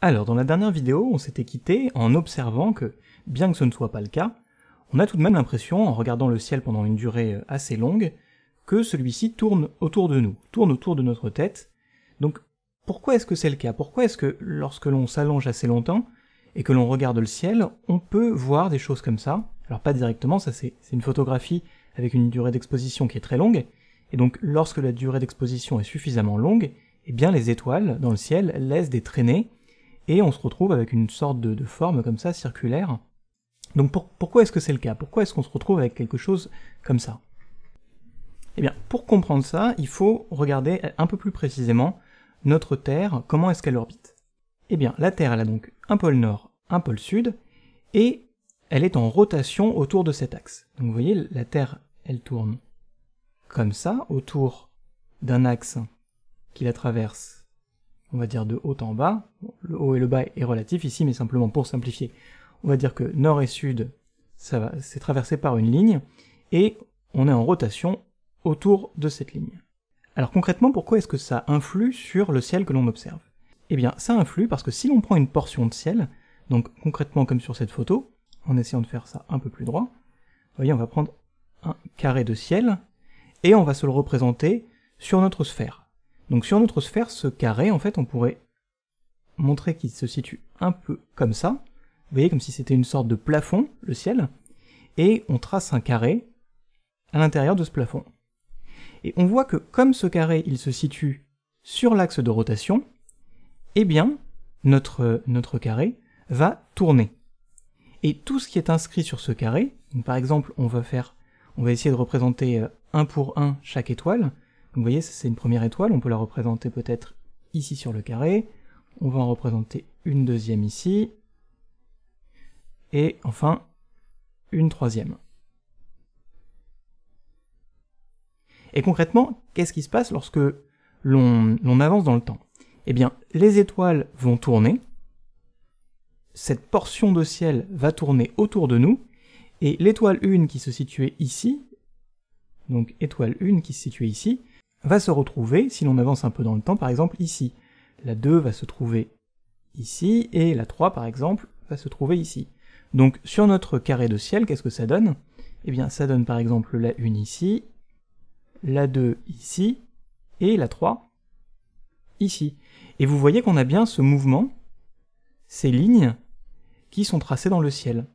Alors, dans la dernière vidéo, on s'était quitté en observant que, bien que ce ne soit pas le cas, on a tout de même l'impression, en regardant le ciel pendant une durée euh, assez longue, que celui-ci tourne autour de nous, tourne autour de notre tête. Donc, pourquoi est-ce que c'est le cas Pourquoi est-ce que, lorsque l'on s'allonge assez longtemps, et que l'on regarde le ciel, on peut voir des choses comme ça Alors pas directement, ça c'est une photographie avec une durée d'exposition qui est très longue, et donc lorsque la durée d'exposition est suffisamment longue, eh bien les étoiles dans le ciel laissent des traînées et on se retrouve avec une sorte de, forme comme ça, circulaire. Donc pourquoi est-ce que c'est le cas Pourquoi est-ce qu'on se retrouve avec quelque chose comme ça Eh bien, pour comprendre ça, il faut regarder un peu plus précisément notre Terre, comment est-ce qu'elle orbite Eh bien, la Terre, elle a donc un pôle nord, un pôle sud, et elle est en rotation autour de cet axe. Donc vous voyez, la Terre, elle tourne comme ça, autour d'un axe qui la traverse on va dire de haut en bas, le haut et le bas est relatif ici, mais simplement pour simplifier, on va dire que nord et sud, ça c'est traversé par une ligne, et on est en rotation autour de cette ligne. Alors concrètement, pourquoi est-ce que ça influe sur le ciel que l'on observe Eh bien, ça influe parce que si l'on prend une portion de ciel, donc concrètement comme sur cette photo, en essayant de faire ça un peu plus droit, vous voyez, on va prendre un carré de ciel, et on va se le représenter sur notre sphère. Donc sur notre sphère, ce carré, en fait, on pourrait montrer qu'il se situe un peu comme ça. Vous voyez, comme si c'était une sorte de plafond, le ciel. Et on trace un carré à l'intérieur de ce plafond. Et on voit que comme ce carré, il se situe sur l'axe de rotation, eh bien, notre, notre carré va tourner. Et tout ce qui est inscrit sur ce carré, par exemple, on va faire, on va essayer de représenter euh, un pour un chaque étoile, vous voyez, c'est une première étoile, on peut la représenter peut-être ici sur le carré, on va en représenter une deuxième ici, et enfin une troisième. Et concrètement, qu'est-ce qui se passe lorsque l'on avance dans le temps Eh bien, les étoiles vont tourner, cette portion de ciel va tourner autour de nous, et l'étoile 1 qui se situait ici, donc étoile 1 qui se situait ici, va se retrouver, si l'on avance un peu dans le temps, par exemple ici. La 2 va se trouver ici, et la 3, par exemple, va se trouver ici. Donc sur notre carré de ciel, qu'est-ce que ça donne Eh bien ça donne par exemple la 1 ici, la 2 ici, et la 3 ici. Et vous voyez qu'on a bien ce mouvement, ces lignes, qui sont tracées dans le ciel.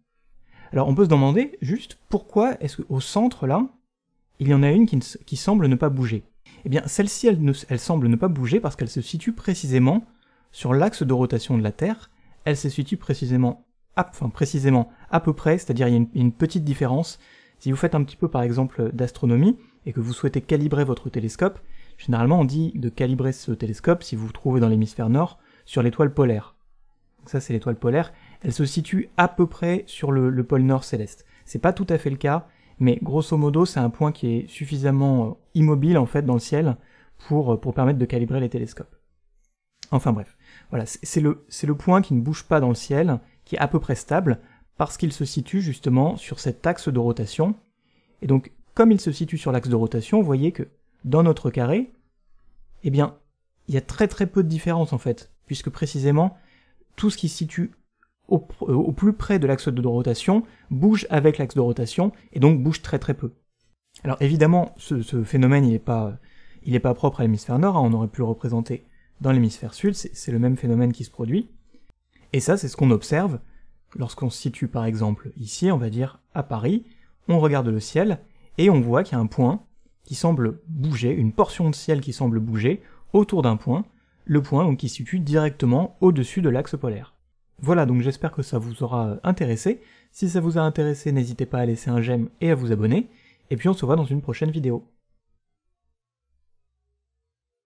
Alors on peut se demander juste pourquoi est-ce qu'au centre là, il y en a une qui, qui semble ne pas bouger eh bien celle-ci, elle, semble ne pas bouger parce qu'elle se situe précisément sur l'axe de rotation de la Terre. Elle se situe précisément à, précisément à peu près, c'est-à-dire il y a une, petite différence. Si vous faites un petit peu par exemple d'astronomie et que vous souhaitez calibrer votre télescope, généralement on dit de calibrer ce télescope si vous vous trouvez dans l'hémisphère nord sur l'étoile polaire. ça c'est l'étoile polaire, elle se situe à peu près sur le, le pôle nord céleste. C'est pas tout à fait le cas mais grosso modo, c'est un point qui est suffisamment euh, immobile en fait dans le ciel pour, euh, pour permettre de calibrer les télescopes. Enfin bref, voilà, c'est le, le point qui ne bouge pas dans le ciel, qui est à peu près stable, parce qu'il se situe justement sur cet axe de rotation. Et donc, comme il se situe sur l'axe de rotation, vous voyez que dans notre carré, eh bien, il y a très très peu de différence en fait, puisque précisément, tout ce qui se situe euh, au, plus près de l'axe de rotation bouge avec l'axe de rotation et donc bouge très très peu. Alors évidemment, ce, phénomène n'est pas, euh, il n'est pas propre à l'hémisphère nord, hein, on aurait pu le représenter dans l'hémisphère sud, c'est le même phénomène qui se produit. Et ça, c'est ce qu'on observe lorsqu'on se situe par exemple ici, on va dire à Paris, on regarde le ciel et on voit qu'il y a un point qui semble bouger, une portion de ciel qui semble bouger autour d'un point, le point qui se situe directement au-dessus de l'axe polaire. Voilà, donc j'espère que ça vous aura euh, intéressé. Si ça vous a intéressé, n'hésitez pas à laisser un j'aime et à vous abonner. Et puis on se voit dans une prochaine vidéo.